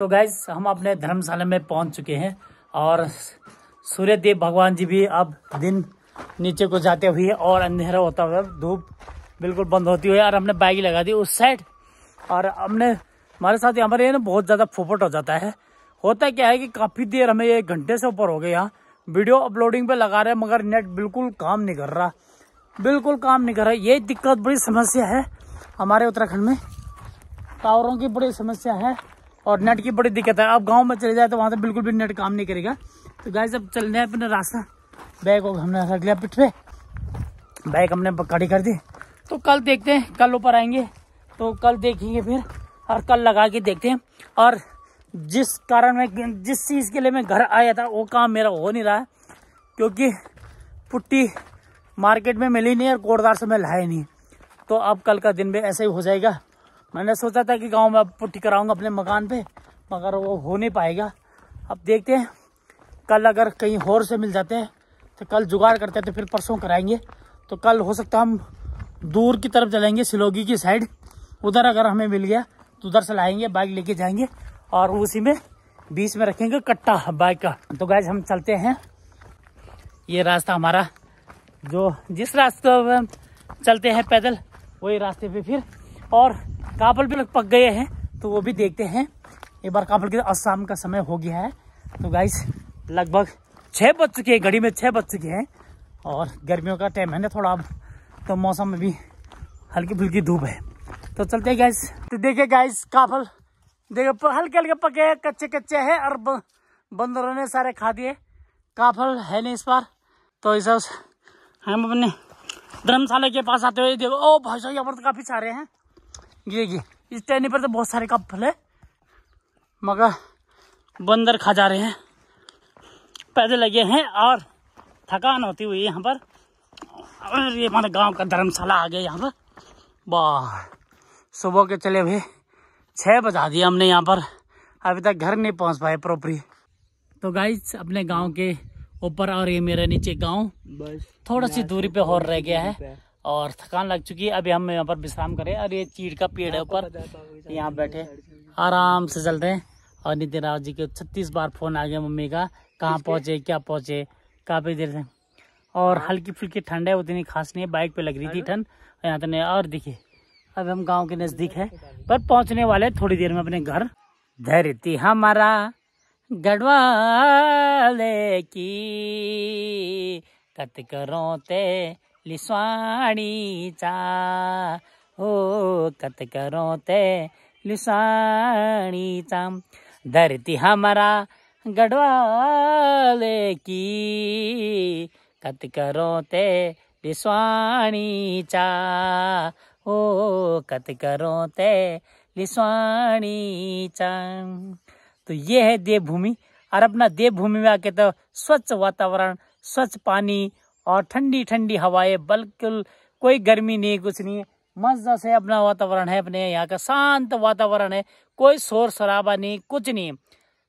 तो गैज हम अपने धर्मशाला में पहुंच चुके हैं और सूर्यदेव भगवान जी भी अब दिन नीचे को जाते हुए और अंधेरा होता हुआ धूप बिल्कुल बंद होती हुई और हमने बाइक लगा दी उस साइड और हमने हमारे साथ हमारे ना बहुत ज़्यादा फोपट हो जाता है होता क्या है कि काफ़ी देर हमें एक घंटे से ऊपर हो गए यहाँ वीडियो अपलोडिंग पे लगा रहे हैं मगर नेट बिल्कुल काम नहीं कर रहा बिल्कुल काम नहीं कर रहा ये दिक्कत बड़ी समस्या है हमारे उत्तराखंड में टावरों की बड़ी समस्या है और नेट की बड़ी दिक्कत है आप गाँव में चले जाए तो वहाँ से बिल्कुल भी नेट काम नहीं करेगा तो गाय सब चलने अपने रास्ता बैग हमने रख लिया पिट पे बैग हमने खड़ी कर दी तो कल देखते हैं कल ऊपर आएंगे तो कल देखेंगे फिर और कल लगा के देखते हैं और जिस कारण मैं जिस चीज़ के लिए मैं घर आया था वो काम मेरा हो नहीं रहा क्योंकि पुट्टी मार्केट में मिली नहीं और कोटदार से मैं लाए नहीं तो अब कल का दिन भी ऐसे ही हो जाएगा मैंने सोचा था कि गांव में अब पुट्टी कराऊंगा अपने मकान पे मगर वो हो नहीं पाएगा अब देखते हैं कल अगर कहीं और से मिल जाते हैं तो कल जुगाड़ करते हैं तो फिर परसों कराएंगे तो कल हो सकता हम दूर की तरफ चलेंगे सिलोगी की साइड उधर अगर हमें मिल गया तो उधर से लाएंगे बाइक लेके जाएंगे और उसी में बीच में रखेंगे कट्टा बाइक का तो गैज हम चलते हैं ये रास्ता हमारा जो जिस रास्ते चलते हैं पैदल वही रास्ते पे फिर और कापल भी लोग पक गए हैं तो वो भी देखते हैं एक बार कापल के शाम का समय हो गया है तो गाइस लगभग छः बज चुके हैं घड़ी में छः बज चुके हैं और गर्मियों का टाइम है ना थोड़ा अब तो मौसम में भी हल्की फुल्की धूप है तो चलते हैं गैस तो देखिए गैस काफल देखिए हल्के हल्के पके हैं कच्चे कच्चे हैं और बंदरों ने सारे खा दिए काफल है नहीं इस बार तो ऐसा हम अपने धर्मशाला के पास आते हुए देखो ओ भाई साहब यहाँ पर तो काफ़ी सारे हैं ये जी इस टहनी पर तो बहुत सारे कप है मगर बंदर खा जा रहे हैं पैदे लगे हैं और थकान होती हुई यहाँ पर और ये हमारे गांव का धर्मशाला आ गया यहाँ पर वाह सुबह के चले हुए छः बजा दिए हमने यहाँ पर अभी तक घर नहीं पहुँच पाए प्रॉपरी तो गाइस अपने गांव के ऊपर और ये मेरा नीचे गांव थोड़ा सी दूरी पे और रह गया है और थकान लग चुकी है अभी हम यहाँ पर विश्राम करें और ये चीड़ का पेड़ है ऊपर तो यहाँ बैठे आराम से चलते हैं और नितिन राव जी के छत्तीस बार फोन आ गया मम्मी का कहाँ पहुँचे क्या पहुँचे काफ़ी देर से और हाँ। हल्की फुल्की ठंड है उतनी खास नहीं है बाइक पे लग रही थी हाँ। ठंड यहाँ तक और दिखे अब हम गाँव के नज़दीक है हाँ। पर पहुँचने वाले थोड़ी देर में अपने घर धरती हमारा गढ़वाले की कत करोते लिसाणीचा हो कत करो ते लिसाणीचा धरती हमारा गढ़वाले की कत करो ते लिस्वाणीचा हो कत करो ते लिस्वाणीचा तो ये है देवभूमि और अपना देवभूमि में आके तो स्वच्छ वातावरण स्वच्छ पानी और ठंडी ठंडी हवाएं बिल्कुल कोई गर्मी नहीं कुछ नहीं है मजा से अपना वातावरण है अपने यहाँ का शांत वातावरण है कोई शोर शराबा नहीं कुछ नहीं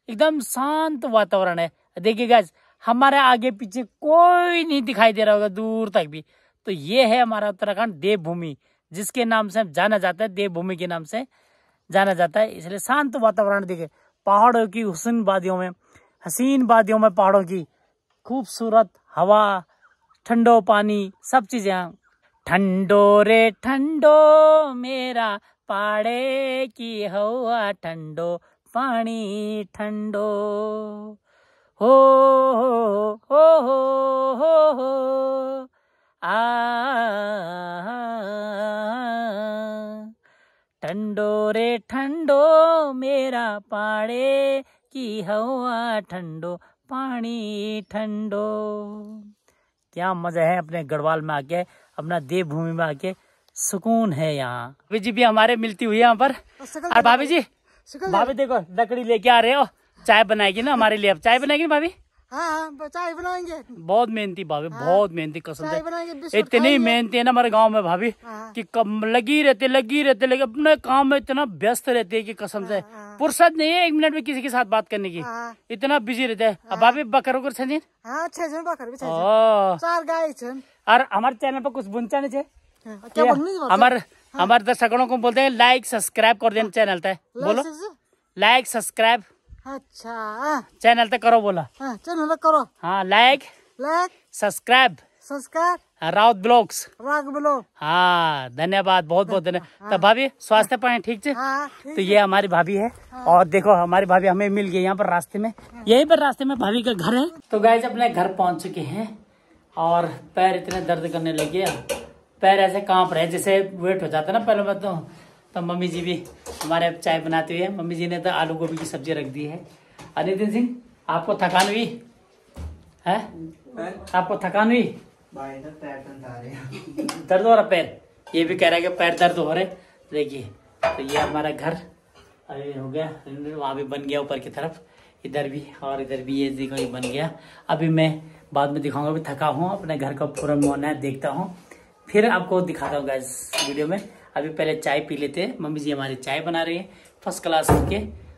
एकदम शांत वातावरण है देखिए हमारे आगे पीछे कोई नहीं दिखाई दे रहा होगा दूर तक भी तो ये है हमारा उत्तराखंड देवभूमि जिसके नाम से जाना जाता है देवभूमि के नाम से जाना जाता है इसलिए शांत वातावरण देखे पहाड़ों की हुसन वादियों में हसीन वादियों में पहाड़ों की खूबसूरत हवा ठंडो पानी सब चीजें ठंडो रे ठंडो मेरा पाड़े की हवा ठंडो पानी ठंडो हो हो हो हो हो हो आ ठंडो रे ठंडो मेरा पाड़े की हवा ठंडो पानी ठंडो क्या मजा है अपने गढ़वाल में आके अपना देवभूमि में आके सुकून है यहाँ भाभी जी भी हमारे मिलती हुई है यहाँ पर तो और भाभी जी भाभी देखो लकड़ी लेके आ रहे हो चाय बनाएगी ना हमारे लिए अब चाय बनाएगी ना भाभी हाँ, हाँ, चाय बनाएंगे बहुत मेहनती भाभी हाँ, बहुत मेहनती कसम से इतनी मेहनती है ना हमारे गांव में भाभी कि कम लगी रहते लगी रहते लगे अपने काम में इतना व्यस्त रहती है कि कसम से फुर्सत नहीं है एक मिनट में किसी के साथ बात करने की इतना बिजी रहते है अब भाभी बकर छे और हमारे चैनल पर कुछ बुनचा नहीं थे हमारे हमारे दर्शकों को बोलते हैं लाइक सब्सक्राइब कर देना चैनल था बोलो लाइक सब्सक्राइब अच्छा चैनल तक करो बोला चैनल तक करो हाँ like like subscribe subscribe Raut blogs राग ब्लॉग हाँ धन्यवाद बहुत बहुत धन्यवाद तो भाभी स्वास्थ्य पाए ठीक से तो ये हमारी भाभी है हाँ। और देखो हमारी भाभी हमें मिल गई यहाँ पर रास्ते में हाँ। यही पर रास्ते में भाभी का घर है तो गाय अपने घर पहुँच चुके हैं और पैर इतने दर्द करने लगे पैर ऐसे कांप रहे जैसे वेट हो जाता है ना पहले मैं तो तो मम्मी जी भी हमारे चाय बनाते हुए मम्मी जी ने तो आलू गोभी की सब्जी रख दी है अनितिन सिंह आपको थकान हुई है आपको थकान हुई दर्द हो रहा पैर ये भी कह रहा है कि पैर दर्द हो रहे देखिए तो ये हमारा घर अभी हो गया वहाँ भी बन गया ऊपर की तरफ इधर भी और इधर भी ये देखो ये बन गया अभी मैं बाद में दिखाऊंगा भी थका हूँ अपने घर का पूरा मोना देखता हूँ फिर आपको दिखाता हूँ गैस वीडियो में अभी पहले चाय पी लेते हैं मम्मी जी हमारी चाय बना रही है फर्स्ट क्लास के